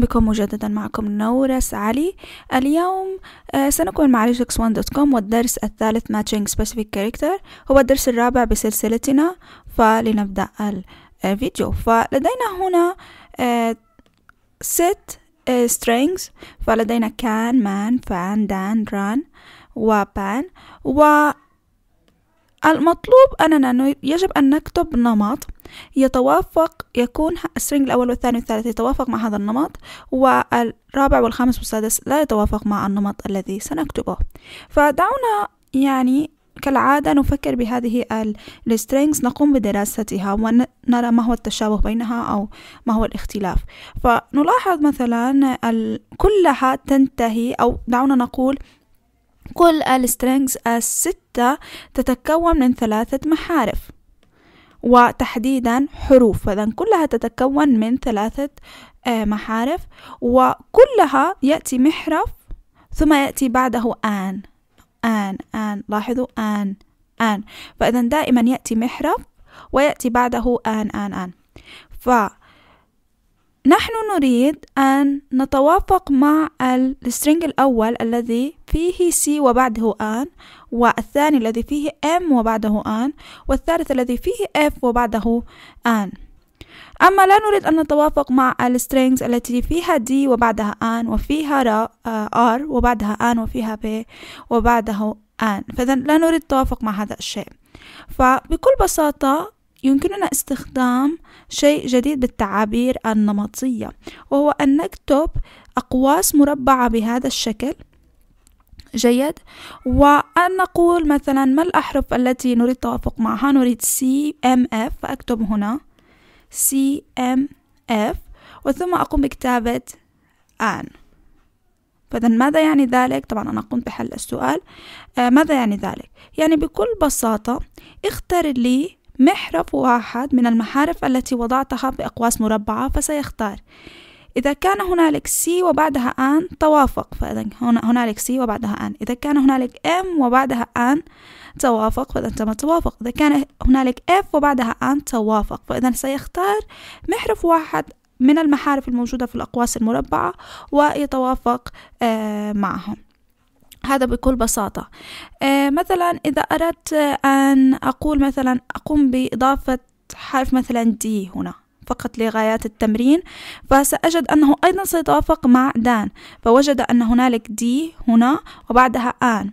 بكم مجددا معكم نورس علي اليوم سنكمل معرفه دوت x1.com والدرس الثالث Matching Specific Character هو الدرس الرابع بسلسلتنا فلنبدأ الفيديو فلدينا هنا ست آه، آه، strings فلدينا can, man, fan, dan, run وpan و المطلوب أننا يجب أن نكتب نمط يتوافق يكون السترينج الأول والثاني والثالث يتوافق مع هذا النمط والرابع والخامس والسادس لا يتوافق مع النمط الذي سنكتبه فدعونا يعني كالعادة نفكر بهذه السترينجز نقوم بدراستها ونرى ما هو التشابه بينها أو ما هو الاختلاف فنلاحظ مثلا كلها تنتهي أو دعونا نقول كل السترينجز الستة تتكون من ثلاثة محارف وتحديدا حروف فإذا كلها تتكون من ثلاثة آه، محارف وكلها يأتي محرف ثم يأتي بعده آن آن آن لاحظوا آن آن فإذا دائما يأتي محرف ويأتي بعده آن آن آن ف نحن نريد أن نتوافق مع السترينج الأول الذي فيه سي وبعده آن والثاني الذي فيه ام وبعده آن والثالث الذي فيه اف وبعده آن أما لا نريد أن نتوافق مع السترينجز التي فيها دي وبعدها آن وفيها را آر آه، وبعدها آن وفيها بي وبعده آن فإذا لا نريد التوافق مع هذا الشيء فبكل بساطة يمكننا استخدام شيء جديد بالتعابير النمطية وهو أن نكتب أقواس مربعة بهذا الشكل جيد وأن نقول مثلا ما الأحرف التي نريد التوافق معها نريد سي ام اف فأكتب هنا سي ام اف وثم أقوم بكتابة آن فإذا ماذا يعني ذلك؟ طبعا أنا قمت بحل السؤال آه ماذا يعني ذلك؟ يعني بكل بساطة اختر لي محرف واحد من المحارف التي وضعتها بأقواس مربعة فسيختار إذا كان هنالك سي وبعدها آن توافق فإذا هنالك سي وبعدها آن إذا كان هنالك إم وبعدها آن توافق فإذا تم التوافق إذا كان هنالك إف وبعدها آن توافق فإذا سيختار محرف واحد من المحارف الموجودة في الأقواس المربعة ويتوافق آه، معهم هذا بكل بساطة آه، مثلا إذا أردت أن أقول مثلا أقوم بإضافة حرف مثلا دي هنا فقط لغايات التمرين فسأجد أنه أيضا سيتوافق مع دان فوجد أن هنالك دي هنا وبعدها آن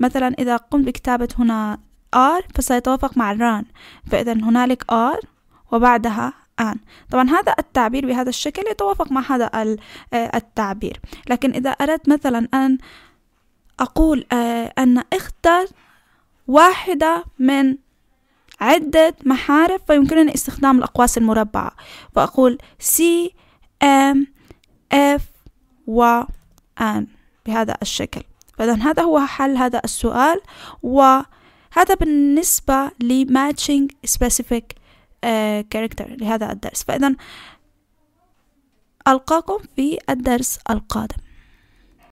مثلا إذا قمت بكتابة هنا آر فسيتوافق مع ران فإذا هنالك آر وبعدها آن طبعا هذا التعبير بهذا الشكل يتوافق مع هذا آه، التعبير لكن إذا أردت مثلا أن أقول آه، أن اختر واحدة من عدة محارف فيمكنني استخدام الأقواس المربعة فأقول C M F و N بهذا الشكل فإذا هذا هو حل هذا السؤال وهذا بالنسبة ل matching specific آه، character لهذا الدرس فإذا ألقاكم في الدرس القادم